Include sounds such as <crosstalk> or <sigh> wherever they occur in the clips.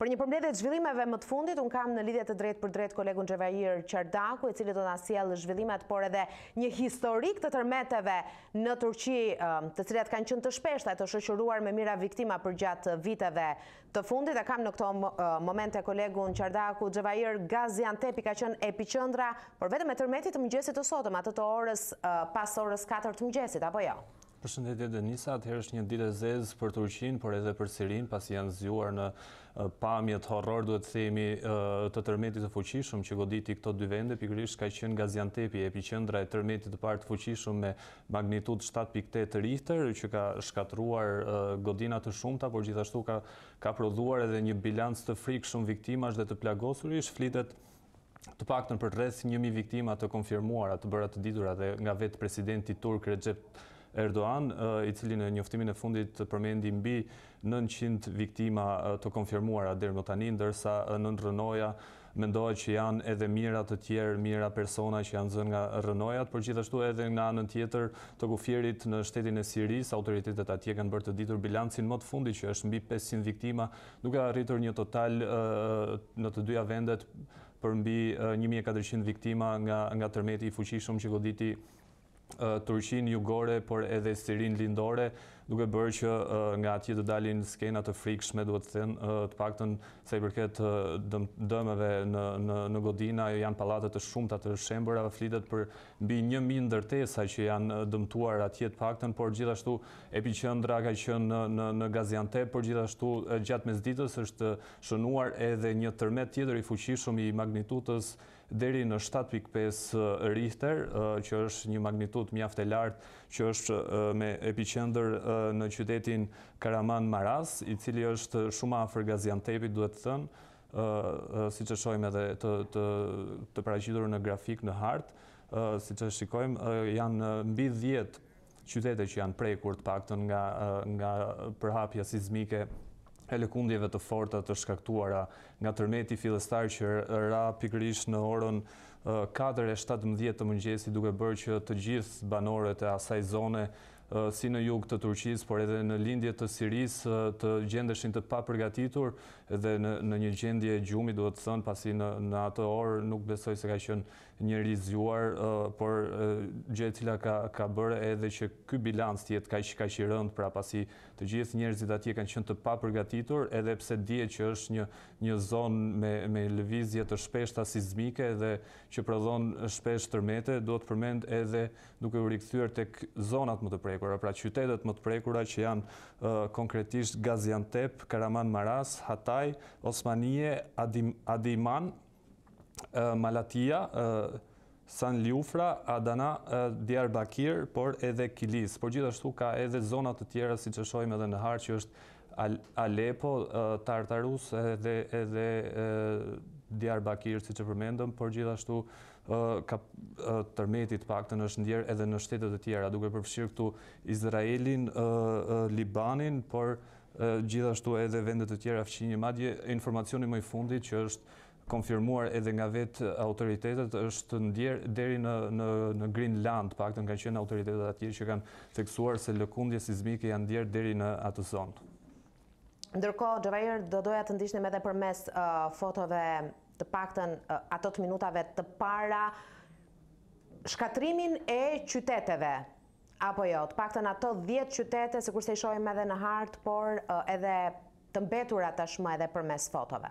Për një problem dhe zhvillimeve më të fundit, unë kam në lidhjet të drejt për drejt kolegun Gjevajir Qardaku, e do të nasjelë zhvillimet, por edhe një historik të tërmeteve në Turqi, të cilat kanë qënë të shpeshta e të shëqëruar me mira viktima për gjatë viteve të fundit. E kam në këto momente kolegun Qardaku, Gjevajir Gazian Tepi ka qënë epiqëndra, por vetëm e tërmetit të mëgjesit të sotëm, atë të orës pas orës 4 të mëgjesit, apo jo? Përshëndetje Denisa, atëherë është një ditë e zezë për Turqinë, por edhe për Sirinë, pasi janë zgjuar në pamje të horror, duhet të themi të tërmetit të fuqishëm që goditi këto dy vende, pikërisht ka qenë Gaziantepi, epicendra e tërmetit të partë fuqishëm me magnitud 7.8 Richter, që ka shkatruar godina të shumta, por gjithashtu ka, ka prodhuar edhe një bilans të frikë shumë viktimash dhe të plagosurish, flitet të paktën për rreth 1000 viktima të konfirmuara të bëra të ditura dhe nga vetë presidenti turk Recep Erdoğan, i cili në njoftimin e fundit përmendi mbi 900 viktima të konfirmuara dhe më tani, ndërsa në rënoja mendojë që janë edhe mirat të tjerë, mira persona që janë zënë nga rënojat, por gjithashtu edhe nga në tjetër të gufjerit në shtetin e Siris, autoritetet atje kanë bërë të ditur bilancin më të fundi që është mbi 500 viktima, duke arritur një total në të dyja vendet për mbi 1400 viktima nga tërmeti i fuqishëm që goditi Turqin jugore por edhe Sirin lindore duke bërë që nga atje të dalin skena të frikshme, duhet të thënë, të pak se i përket dëmëve në godina, janë palatët të shumë të atë shembëra, flitet për bi një minë dërtesa që janë dëmtuar atje të pak por gjithashtu epiqëndra ka qënë në Gaziantep, por gjithashtu gjatë mes ditës është shënuar edhe një tërmet tjetër i fuqishëm i magnitutës deri në 7.5 Richter, që është një magnitut mjaftë e lartë që është me epicendër në qytetin Karaman Maras, i cili është shumë afër gaziantepit, duhet të thënë, si që shojmë edhe të praqitur në grafik në hartë, si që shikojmë, janë në mbi 10 qytete që janë prej kur të pakton nga përhapja sismike e të forta të shkaktuara nga tërmeti filestar që ra pikrish në orën 4 e 17 të mëngjesi duke bërë që të gjithë banorët e asaj zone si në jug të Turqis, por edhe në lindje të Siris, të gjendeshin të papërgatitur edhe në një gjendje gjumi duhet të thënë, pasi në atë orë nuk besoj se ka shënë një rizuar, por gjithë cila ka bërë edhe që ky bilans tjetë ka që ka që pra pasi të gjithë njerëzit atje kanë qënë të papërgatitur, edhe pse dje që është një zonë me lëvizje të shpeshta sizmike dhe që prodhon shpesht tërmete, duhet përmend edhe duke u rikëthyër tek zonat më të prej, prekura, pra qytetet më të prekura që janë konkretisht Gaziantep, Karaman Maras, Hataj, Osmanije, Adiman, Malatia, San Ljufra, Adana, Djarbakir, por edhe Kilis. Por gjithashtu ka edhe zonat të tjera, si që shojmë edhe në harë që është Alepo, Tartarus, edhe Djarbakir, si që përmendëm, por gjithashtu ka tërmetit pak të në shëndjerë edhe në shtetet e tjera, duke përfëshirë këtu Izraelin, Libanin, por gjithashtu edhe vendet e tjera fëshin një madje, informacioni më i fundit që është konfirmuar edhe nga vetë autoritetet është ndjerë deri në në Land, pak të nga qenë autoritetet atje që kanë theksuar se lëkundje sismike janë ndjerë deri në atë zonë. Ndërko, Gjerajer, do doja të ndishtim edhe për mes fotove të pakten atot minutave të para shkatrimin e qyteteve, apo jo, të pakten ato 10 qytete, se kurse i shojmë edhe në hartë, por edhe të mbetur atashmë edhe për mes fotove.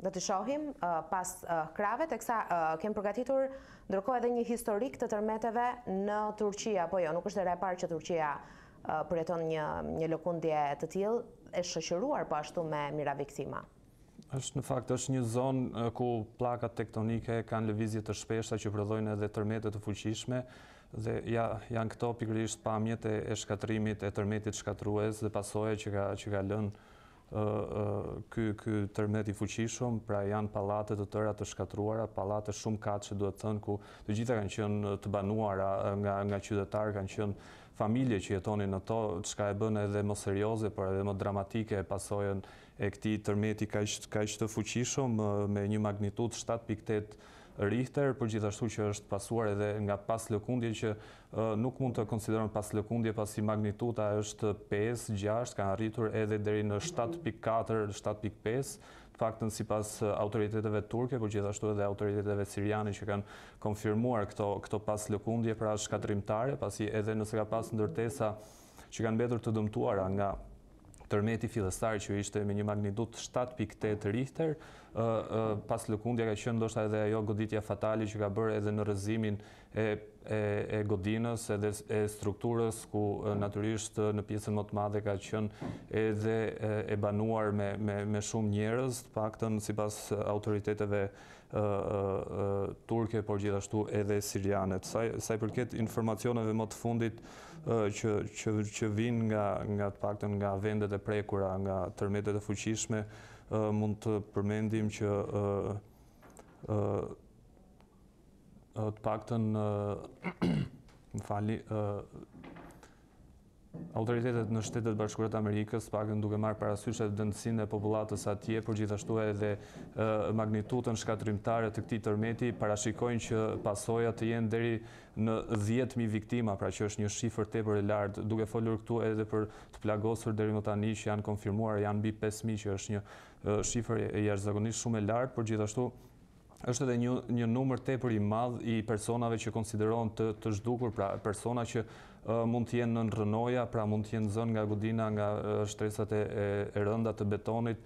Dhe të shohim pas krave, të kësa kemë përgatitur ndërko edhe një historik të tërmeteve në Turqia, po jo, nuk është dhe reparë që Turqia e një, një lëkundje të tjil, e shëshëruar po ashtu me mira viktima? është në fakt, është një zonë ku plakat tektonike kanë levizje të shpeshta që prodhojnë edhe tërmetet të fuqishme, dhe ja, janë këto pikërisht pamjet e, e shkatrimit, e tërmetit shkatrues dhe pasoje që ka, që ka lënë ky ky tërmet i fuqishëm, pra janë pallate të tëra të shkatruara, pallate shumë që duhet thënë ku të gjitha kanë qenë të banuara nga nga qytetarë, kanë qenë familje që jetoni në to, që ka e bënë edhe më serioze, për edhe më dramatike e pasojen e këti tërmeti ka ishtë të fuqishëm me një magnitud 7.8% rihter, për gjithashtu që është pasuar edhe nga pas lëkundje që nuk mund të konsideron pas lëkundje pasi magnituta është 5, 6, ka arritur edhe dheri në 7.4, 7.5, faktën si pas autoritetetve turke, por gjithashtu edhe autoritetetve siriani që kanë konfirmuar këto pas lëkundje pra shkatrimtare, pasi edhe nëse ka pas ndërtesa që kanë betur të dëmtuara nga tërmeti filestar që ishte me një magnitut 7.8 rihter, pas lëkundja ka qënë ndoshta edhe ajo goditja fatali që ka bërë edhe në rëzimin e e godinës edhe e strukturës ku mm. naturisht në pjesën më të madhe ka qënë edhe e banuar me shumë njërës, të pakëtën si pas autoritetetve turke, por gjithashtu edhe sirianet. Saj përket informacioneve më të fundit që vinë nga të paktën nga vendet e prekura, nga tërmetet e fuqishme, mund të përmendim që të paktën në <clears throat> më fali ë autoritetet në shtetet bashkuara të Amerikës paktën duke marë parasysh atë e popullatës atje por gjithashtu edhe magnitudën shkatrimtare të këtij tërmeti parashikojnë që pasojat të jenë deri në 10000 viktima, pra që është një shifër tepër e lartë, duke folur këtu edhe për të plagosur deri më tani që janë konfirmuar janë mbi 5000 që është një shifër e jashtëzakonisht shumë e lartë, por gjithashtu është edhe një një numër tepër i madh i personave që konsiderohen të të zhdukur, pra persona që mund të jenë në rënoja, pra mund të jenë në nga godina, nga shtresat e rënda të betonit,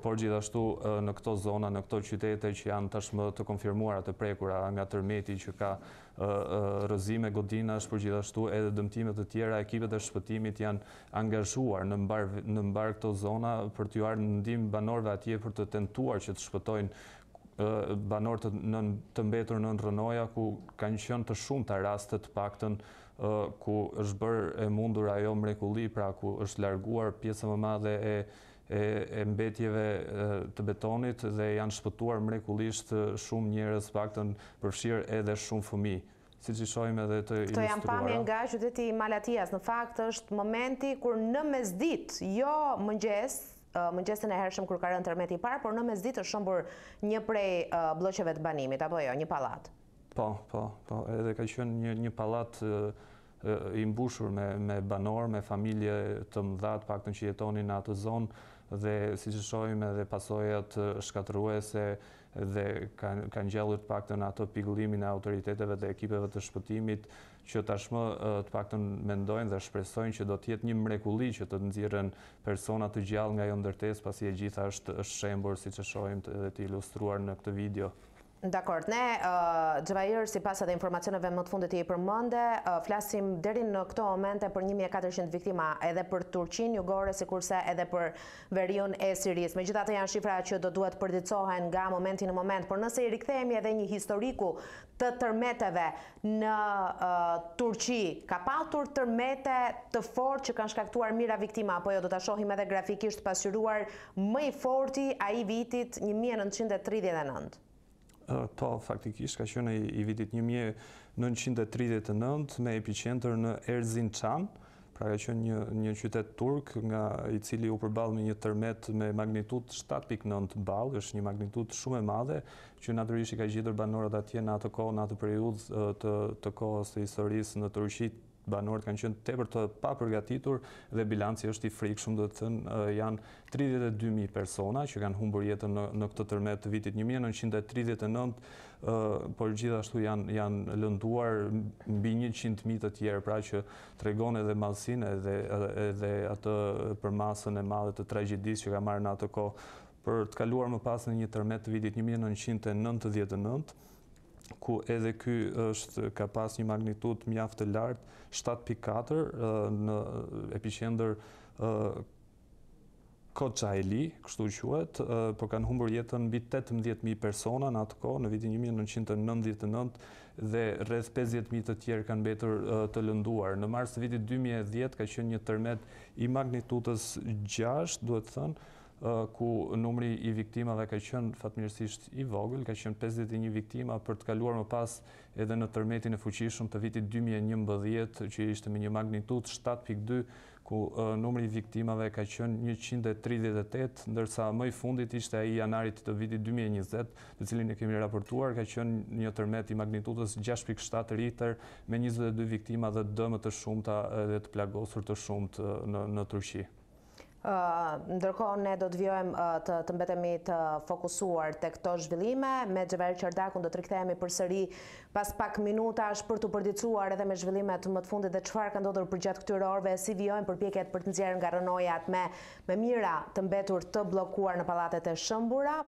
por gjithashtu në këto zona, në këto qytete që janë tashmë të konfirmuara të prekura nga tërmeti që ka rëzime godinash, por gjithashtu edhe dëmtimet të tjera. Ekipet e shpëtimit janë angazhuar në mbar në mbar këto zona për t'u ar ndihmë banorve atje për të tentuar që të shpëtojnë banor të të mbetur në në rënoja, ku ka një qënë të shumë të rastet pakten, ku është bërë e mundur ajo mrekulli, pra ku është larguar pjesë më madhe e e mbetjeve të betonit dhe janë shpëtuar mrekullisht shumë njërës pakten përshirë edhe shumë fëmi. Si që shojmë edhe të ilustruar. Këto janë pami nga qyteti Malatias. Në fakt është momenti kur në mezdit, jo mëngjes, Uh, më gjesën e hershëm kërë karën tërmeti parë, por në mes ditë është shumë për një prej uh, bloqeve të banimit, apo jo, një palatë? Po, po, po, edhe ka qënë një palatë uh, imbushur me banor, me familje të mdhat, pak të në që jetoni në atë zonë, dhe si që shojme dhe pasojat shkatruese dhe kanë gjellur të pak të në ato pigullimin e autoriteteve dhe ekipeve të shpëtimit që tashmë të pak të mendojnë dhe shpresojnë që do tjetë një mrekuli që të nëzirën personat të gjallë nga jo ndërtes pasi e gjitha është shembur si që shojme dhe të ilustruar në këtë video. Dakor, ne, Gjevajrë, uh, si pasat e informacioneve më të fundet i përmënde, uh, flasim dherin në këto omente për 1400 viktima edhe për Turqin, Jugore, si kurse edhe për Verion e Siris. Me gjithate janë shifra që do duhet përdicohen nga momenti në moment, por nëse i rikthejemi edhe një historiku të tërmeteve në uh, Turqi, ka patur tërmete të fort që kanë shkaktuar mira viktima, apo jo do të shohim edhe grafikisht pasyruar më i forti a i vitit 1939 to faktikisht ka qënë i vitit 1939 me epicenter në Erzin Çan, pra ka qënë një, një qytet turk nga i cili u përbalë me një tërmet me magnitud 7.9 balë, është një magnitud shumë e madhe, që naturisht i ka gjithër banorat atje në atë kohë, në atë periud të, të kohës të historisë në Turqit banorët kanë qenë tepër të papërgatitur dhe bilanci është i frikë shumë dhe të thënë janë 32.000 persona që kanë humbur jetën në këtë tërmet të vitit 1939, por gjithashtu janë, janë lënduar mbi 100.000 të tjerë, pra që tregon edhe malsin edhe, edhe atë përmasën e madhe të tragjidis që ka marrë në atë kohë për të kaluar më pas në një tërmet të vitit 1999, ku edhe ky është ka pas një magnitud mjaft të lartë 7.4 në epiqendër Kocaili, kështu quhet, por kanë humbur jetën mbi 18000 persona në atë kohë në vitin 1999 dhe rreth 50000 të tjerë kanë mbetur të lënduar. Në mars të vitit 2010 ka qenë një tërmet i magnitudës 6, duhet të thënë, ku numri i viktimave ka qënë fatmirësisht i vogël, ka qënë 51 viktima për të kaluar më pas edhe në tërmetin e fuqishëm të vitit 2011, që ishte me një magnitud 7.2, ku numri i viktimave ka qënë 138, ndërsa mëj fundit ishte e i janarit të vitit 2020, të cilin e kemi raportuar, ka qënë një tërmet i magnitudës 6.7 rritër me 22 viktima dhe dëmë të shumëta dhe të plagosur të shumët në Turqi. Ndërkohë ne do të vjojmë të, të mbetemi të fokusuar të këto zhvillime, me Gjeverë Qerdakun do të rikthejemi për sëri pas pak minuta është për të përdicuar edhe me zhvillimet më të fundit dhe qëfar ka ndodhur për gjatë këtyre orëve si vjojmë për pjeket për të nxjerë nga rënojat me, me mira të mbetur të blokuar në palatet e shëmbura.